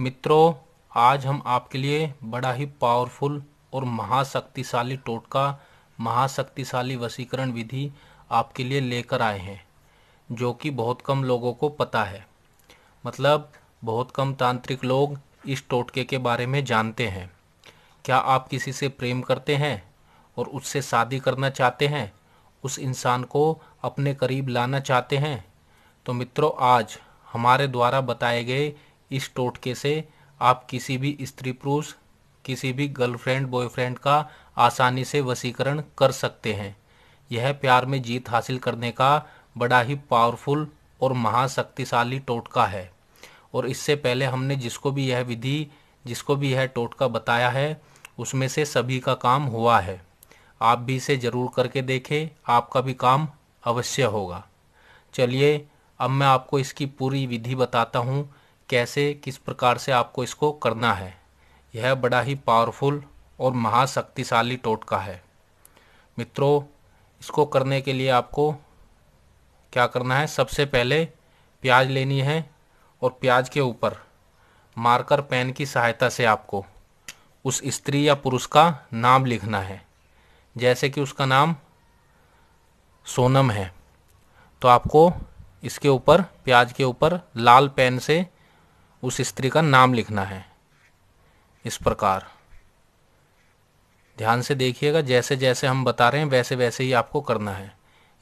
मित्रों आज हम आपके लिए बड़ा ही पावरफुल और महाशक्तिशाली टोटका महाशक्तिशाली वसीकरण विधि आपके लिए लेकर आए हैं जो कि बहुत कम लोगों को पता है मतलब बहुत कम तांत्रिक लोग इस टोटके के बारे में जानते हैं क्या आप किसी से प्रेम करते हैं और उससे शादी करना चाहते हैं उस इंसान को अपने करीब लाना चाहते हैं तो मित्रों आज हमारे द्वारा बताए गए इस टोटके से आप किसी भी स्त्री पुरुष किसी भी गर्लफ्रेंड बॉयफ्रेंड का आसानी से वसीकरण कर सकते हैं यह प्यार में जीत हासिल करने का बड़ा ही पावरफुल और महाशक्तिशाली टोटका है और इससे पहले हमने जिसको भी यह विधि जिसको भी यह टोटका बताया है उसमें से सभी का काम हुआ है आप भी इसे ज़रूर करके देखें आपका भी काम अवश्य होगा चलिए अब मैं आपको इसकी पूरी विधि बताता हूँ कैसे किस प्रकार से आपको इसको करना है यह बड़ा ही पावरफुल और महाशक्तिशाली टोटका है मित्रों इसको करने के लिए आपको क्या करना है सबसे पहले प्याज लेनी है और प्याज के ऊपर मार्कर पेन की सहायता से आपको उस स्त्री या पुरुष का नाम लिखना है जैसे कि उसका नाम सोनम है तो आपको इसके ऊपर प्याज के ऊपर लाल पेन से उस स्त्री का नाम लिखना है इस प्रकार ध्यान से देखिएगा जैसे जैसे हम बता रहे हैं वैसे वैसे ही आपको करना है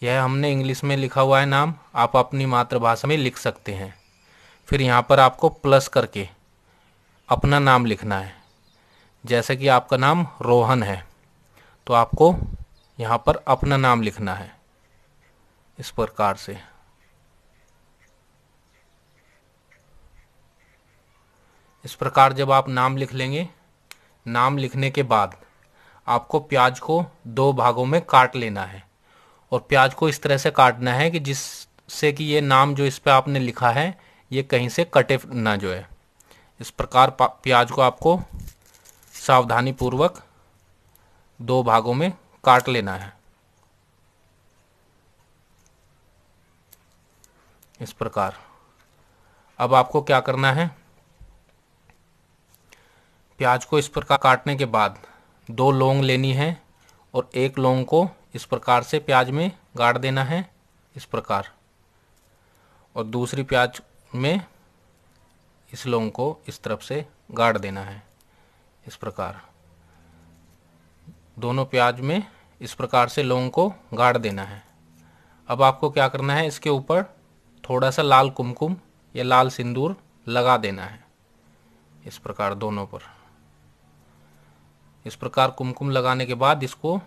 यह हमने इंग्लिश में लिखा हुआ है नाम आप अपनी मातृभाषा में लिख सकते हैं फिर यहाँ पर आपको प्लस करके अपना नाम लिखना है जैसे कि आपका नाम रोहन है तो आपको यहाँ पर अपना नाम लिखना है इस प्रकार से इस प्रकार जब आप नाम लिख लेंगे नाम लिखने के बाद आपको प्याज को दो भागों में काट लेना है और प्याज को इस तरह से काटना है कि जिससे कि ये नाम जो इस पर आपने लिखा है ये कहीं से कटे ना जो है इस प्रकार प्याज को आपको सावधानी पूर्वक दो भागों में काट लेना है इस प्रकार अब आपको क्या करना है प्याज को इस प्रकार काटने के बाद दो लौंग लेनी है और एक लौंग को इस प्रकार से प्याज में गाड़ देना है इस प्रकार और दूसरी प्याज में इस लौंग को इस तरफ से गाड़ देना है इस प्रकार दोनों प्याज में इस प्रकार से लौंग को गाड़ देना है अब आपको क्या करना है इसके ऊपर थोड़ा सा लाल कुमकुम या लाल सिंदूर लगा देना है इस प्रकार दोनों पर इस प्रकार कुमकुम लगाने के बाद इसको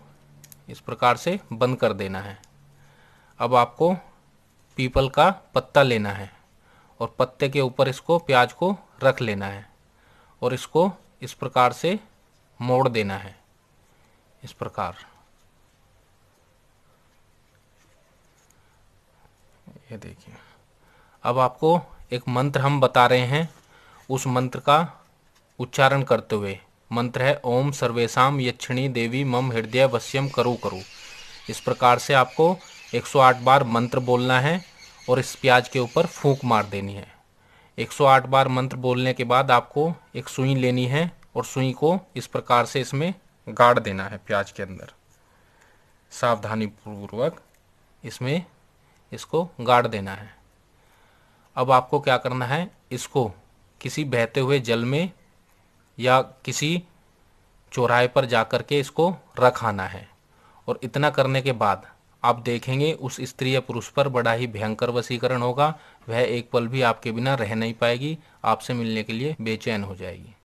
इस प्रकार से बंद कर देना है अब आपको पीपल का पत्ता लेना है और पत्ते के ऊपर इसको प्याज को रख लेना है और इसको इस प्रकार से मोड़ देना है इस प्रकार ये देखिए अब आपको एक मंत्र हम बता रहे हैं उस मंत्र का उच्चारण करते हुए मंत्र है ओम सर्वेशा यक्षिणी देवी मम हृदय वश्यम करु करु इस प्रकार से आपको 108 बार मंत्र बोलना है और इस प्याज के ऊपर फूंक मार देनी है 108 बार मंत्र बोलने के बाद आपको एक सुई लेनी है और सुई को इस प्रकार से इसमें गाड़ देना है प्याज के अंदर सावधानी पूर्वक इसमें इसको गाड़ देना है अब आपको क्या करना है इसको किसी बहते हुए जल में या किसी चौराहे पर जा कर के इसको रखाना है और इतना करने के बाद आप देखेंगे उस स्त्री या पुरुष पर बड़ा ही भयंकर वसीकरण होगा वह एक पल भी आपके बिना रह नहीं पाएगी आपसे मिलने के लिए बेचैन हो जाएगी